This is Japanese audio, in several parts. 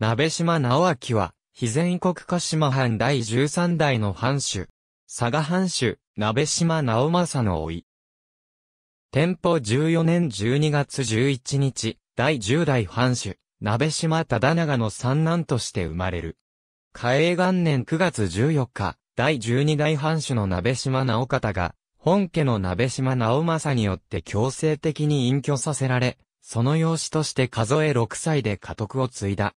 鍋島直明は、非全国鹿島藩第13代の藩主。佐賀藩主、鍋島直政の老い。天保14年12月11日、第10代藩主、鍋島忠長の三男として生まれる。嘉永元年9月14日、第12代藩主の鍋島直方が、本家の鍋島直政によって強制的に隠居させられ、その養子として数え6歳で家督を継いだ。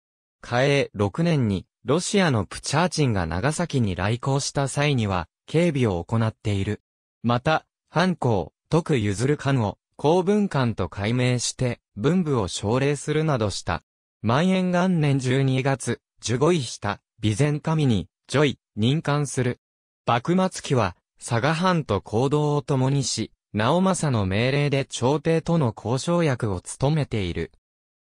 嘉永6年に、ロシアのプチャーチンが長崎に来航した際には、警備を行っている。また、藩校、徳譲る官を、公文館と改名して、文部を奨励するなどした。万延元年12月、15位した、備前神に、ジョイ、任官する。幕末期は、佐賀藩と行動を共にし、直政の命令で朝廷との交渉役を務めている。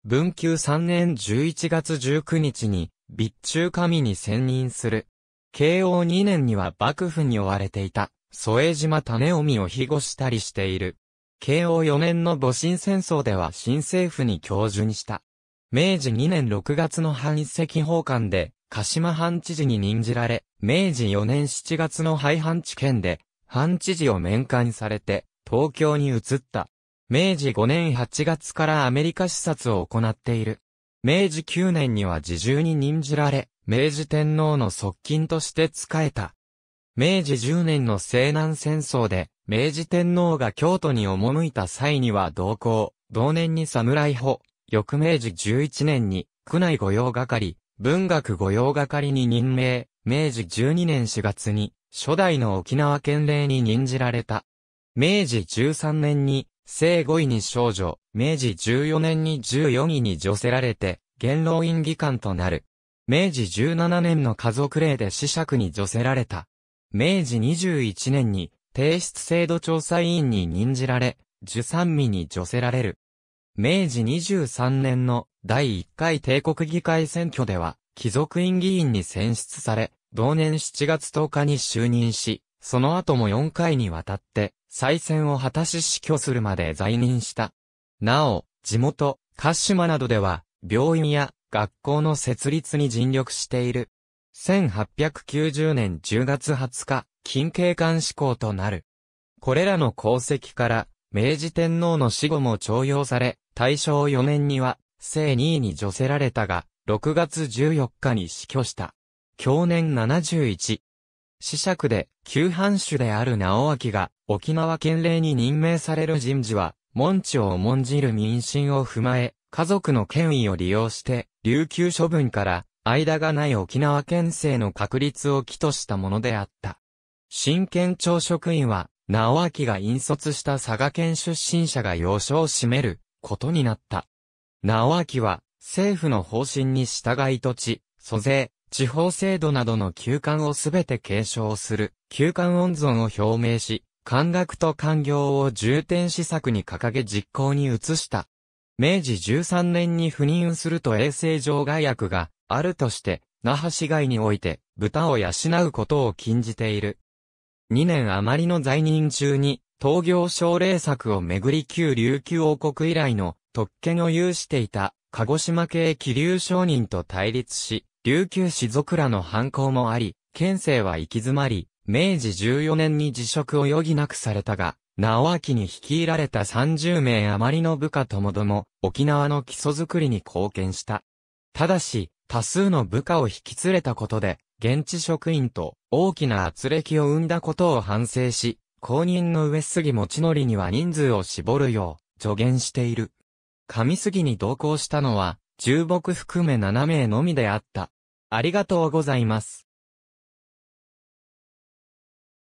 文久3年11月19日に、備中神に専任する。慶応2年には幕府に追われていた、添江島種臣を庇護したりしている。慶応4年の戊辰戦争では新政府に教授にした。明治2年6月の藩石法官で、鹿島藩知事に任じられ、明治4年7月の廃藩置県で、藩知事を面会されて、東京に移った。明治5年8月からアメリカ視察を行っている。明治9年には自重に任じられ、明治天皇の側近として仕えた。明治10年の西南戦争で、明治天皇が京都に赴いた際には同行、同年に侍補、翌明治11年に、区内御用係、文学御用係に任命、明治12年4月に、初代の沖縄県令に任じられた。明治13年に、正5位に少女、明治14年に14位に女せられて、元老院議官となる。明治17年の家族令で死釈に女せられた。明治21年に、提出制度調査委員に任じられ、受産民に女せられる。明治23年の第1回帝国議会選挙では、貴族院議員に選出され、同年7月10日に就任し、その後も4回にわたって、再選を果たし死去するまで在任した。なお、地元、カッシュマなどでは、病院や学校の設立に尽力している。1890年10月20日、近景官志向となる。これらの功績から、明治天皇の死後も徴用され、大正4年には、正2位に除せられたが、6月14日に死去した。去年71、者区で、旧藩主である直明が、沖縄県令に任命される人事は、門地を重んじる民心を踏まえ、家族の権威を利用して、琉球処分から、間がない沖縄県政の確立を起としたものであった。新県庁職員は、直明が引率した佐賀県出身者が要所を占めることになった。直明は、政府の方針に従い土地、租税、地方制度などの休館をすべて継承する、休館温存を表明し、官学と官業を重点施策に掲げ実行に移した。明治13年に赴任すると衛生上害役があるとして、那覇市街において豚を養うことを禁じている。2年余りの在任中に、東業奨励策をめぐり旧琉球王国以来の特権を有していた鹿児島系気流商人と対立し、琉球士族らの反抗もあり、県政は行き詰まり、明治14年に辞職を余儀なくされたが、直明に率いられた30名余りの部下ともども、沖縄の基礎づくりに貢献した。ただし、多数の部下を引き連れたことで、現地職員と大きな圧力を生んだことを反省し、公認の上杉持ちのりには人数を絞るよう助言している。上杉に同行したのは、重木含め7名のみであった。ありがとうございます。